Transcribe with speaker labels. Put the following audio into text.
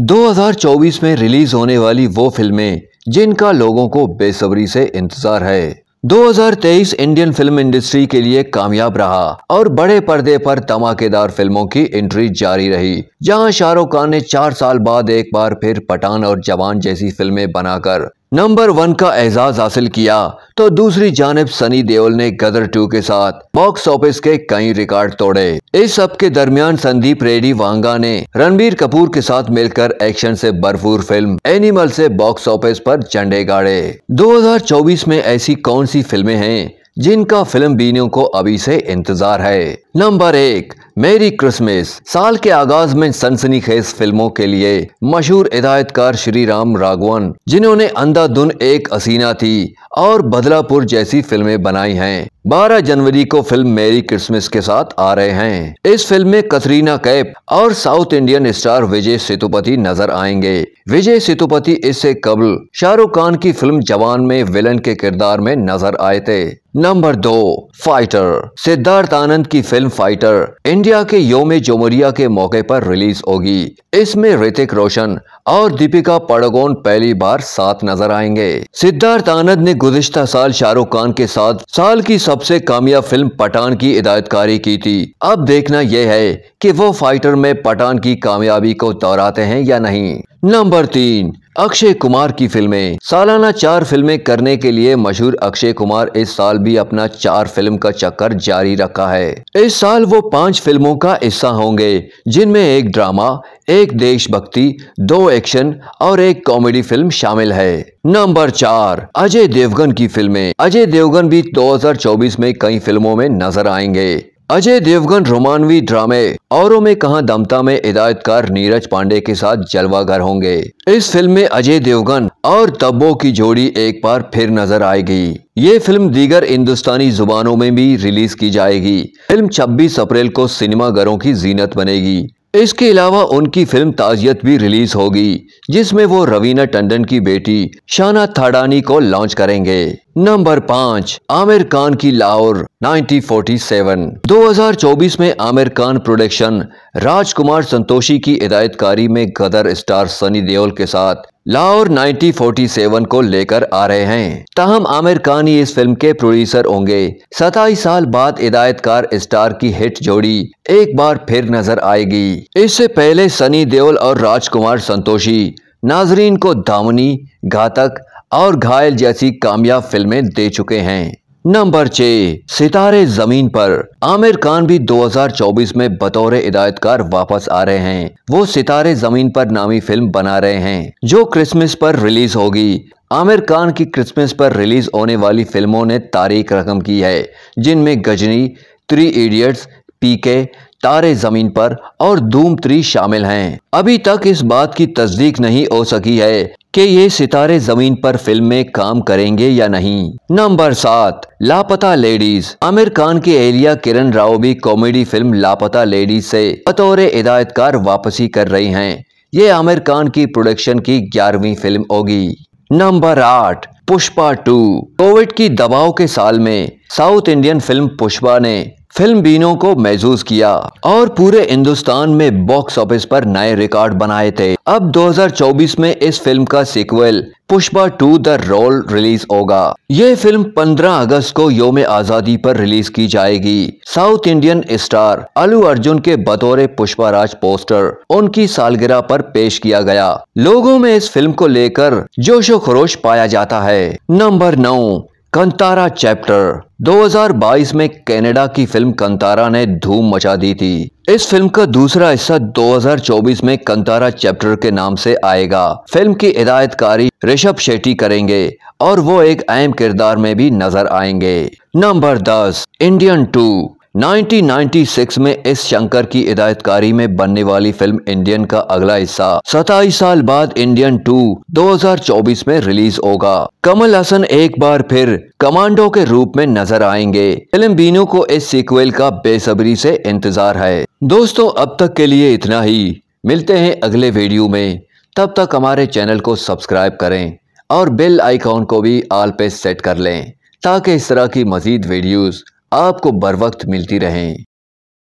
Speaker 1: 2024 में रिलीज होने वाली वो फिल्में जिनका लोगों को बेसब्री से इंतजार है 2023 इंडियन फिल्म इंडस्ट्री के लिए कामयाब रहा और बड़े पर्दे पर धमाकेदार फिल्मों की एंट्री जारी रही जहां शाहरुख खान ने चार साल बाद एक बार फिर पठान और जवान जैसी फिल्में बनाकर नंबर वन का एजाज हासिल किया तो दूसरी जानब सनी देओल ने गदर टू के साथ बॉक्स ऑफिस के कई रिकॉर्ड तोड़े इस सब के दरमियान संदीप रेडी वांगा ने रणबीर कपूर के साथ मिलकर एक्शन से भरपूर फिल्म एनिमल से बॉक्स ऑफिस पर चंडे गाड़े 2024 में ऐसी कौन सी फिल्में हैं जिनका फिल्म बीनियों को अभी से इंतजार है नंबर एक मेरी क्रिसमस साल के आगाज में सनसनी खेज फिल्मों के लिए मशहूर हिदायतकार श्री राम राघवन जिन्होंने अंधाधुन एक असीना थी और बदलापुर जैसी फिल्में बनाई हैं 12 जनवरी को फिल्म मेरी क्रिसमस के साथ आ रहे हैं इस फिल्म में कतरीना कैप और south Indian star Vijay Sethupathi नजर आएंगे विजय सेतुपति इससे कबल शाहरुख खान की फिल्म जवान में विलन के किरदार में नजर आए थे नंबर दो फाइटर सिद्धार्थ आनंद की फिल्म फाइटर इंडिया के योम जोमरिया के मौके पर रिलीज होगी इसमें ऋतिक रोशन और दीपिका पड़गोन पहली बार साथ नजर आएंगे सिद्धार्थ आनंद ने गुजशत साल शाहरुख खान के साथ साल की सबसे कामयाब फिल्म पठान की हिदायतकारी की थी अब देखना यह है कि वो फाइटर में पठान की कामयाबी को दोहराते हैं या नहीं नंबर तीन अक्षय कुमार की फिल्में सालाना चार फिल्में करने के लिए मशहूर अक्षय कुमार इस साल भी अपना चार फिल्म का चक्कर जारी रखा है इस साल वो पांच फिल्मों का हिस्सा होंगे जिनमें एक ड्रामा एक देशभक्ति दो एक्शन और एक कॉमेडी फिल्म शामिल है नंबर चार अजय देवगन की फिल्में अजय देवगन भी 2024 में कई फिल्मों में नजर आएंगे अजय देवगन रोमानवी ड्रामे औरों में कहा दमता में हिदायतकार नीरज पांडे के साथ जलवागर होंगे इस फिल्म में अजय देवगन और तब्बो की जोड़ी एक बार फिर नजर आएगी ये फिल्म दीगर हिंदुस्तानी जुबानों में भी रिलीज की जाएगी फिल्म 26 अप्रैल को सिनेमाघरों की जीनत बनेगी इसके अलावा उनकी फिल्म ताजियत भी रिलीज होगी जिसमे वो रवीना टंडन की बेटी शाना थाडानी को लॉन्च करेंगे नंबर पाँच आमिर खान की लाहौर 1947 2024 में आमिर खान प्रोडक्शन राजकुमार संतोषी की हिदायतकारी में गदर स्टार सनी देओल के साथ लाहौर 1947 को लेकर आ रहे हैं तहम आमिर खान ही इस फिल्म के प्रोड्यूसर होंगे सताईस साल बाद हिदायतकार स्टार की हिट जोड़ी एक बार फिर नजर आएगी इससे पहले सनी देओल और राजकुमार संतोषी नाजरीन को दामनी घातक और घायल जैसी कामयाब फिल्में दे चुके हैं नंबर छह सितारे जमीन पर आमिर खान भी 2024 में बतौर हिदायतकार वापस आ रहे हैं वो सितारे जमीन पर नामी फिल्म बना रहे हैं जो क्रिसमस पर रिलीज होगी आमिर खान की क्रिसमस पर रिलीज होने वाली फिल्मों ने तारीख रकम की है जिनमें गजनी थ्री इडियट्स पीके तारे जमीन पर और धूम थ्री शामिल हैं। अभी तक इस बात की तस्दीक नहीं हो सकी है कि ये सितारे जमीन पर फिल्म में काम करेंगे या नहीं नंबर सात लापता लेडीज आमिर खान की एलिया किरण राव भी कॉमेडी फिल्म लापता लेडीज से बतौर हिदायतकार वापसी कर रही हैं ये आमिर खान की प्रोडक्शन की ग्यारहवीं फिल्म होगी नंबर आठ पुष्पा टू कोविड की दबाव के साल में साउथ इंडियन फिल्म पुष्पा ने फिल्म बीनों को महजूज किया और पूरे हिंदुस्तान में बॉक्स ऑफिस पर नए रिकॉर्ड बनाए थे अब 2024 में इस फिल्म का sequel Pushpa two the rule release होगा ये फिल्म 15 अगस्त को योम आज़ादी पर रिलीज की जाएगी साउथ इंडियन स्टार अलू अर्जुन के बतौरे पुष्पा राज पोस्टर उनकी सालगिरह पर पेश किया गया लोगों में इस फिल्म को लेकर जोशो खरोश पाया जाता है नंबर नौ कंतारा चैप्टर 2022 में कनाडा की फिल्म कंतारा ने धूम मचा दी थी इस फिल्म का दूसरा हिस्सा 2024 में कंतारा चैप्टर के नाम से आएगा फिल्म की हिदायतकारी ऋषभ शेट्टी करेंगे और वो एक अहम किरदार में भी नजर आएंगे नंबर 10 इंडियन टू 1996 में एस शंकर की हिदायतकारी में बनने वाली फिल्म इंडियन का अगला हिस्सा सताईस साल बाद इंडियन 2 2024 में रिलीज होगा कमल हसन एक बार फिर कमांडो के रूप में नजर आएंगे फिल्म बीनू को इस सीक्वेल का बेसब्री से इंतजार है दोस्तों अब तक के लिए इतना ही मिलते हैं अगले वीडियो में तब तक हमारे चैनल को सब्सक्राइब करें और बेल आइकॉन को भी आल पे सेट कर लें ताकि इस तरह की मजीद वीडियोज़ आपको बर वक्त मिलती रहें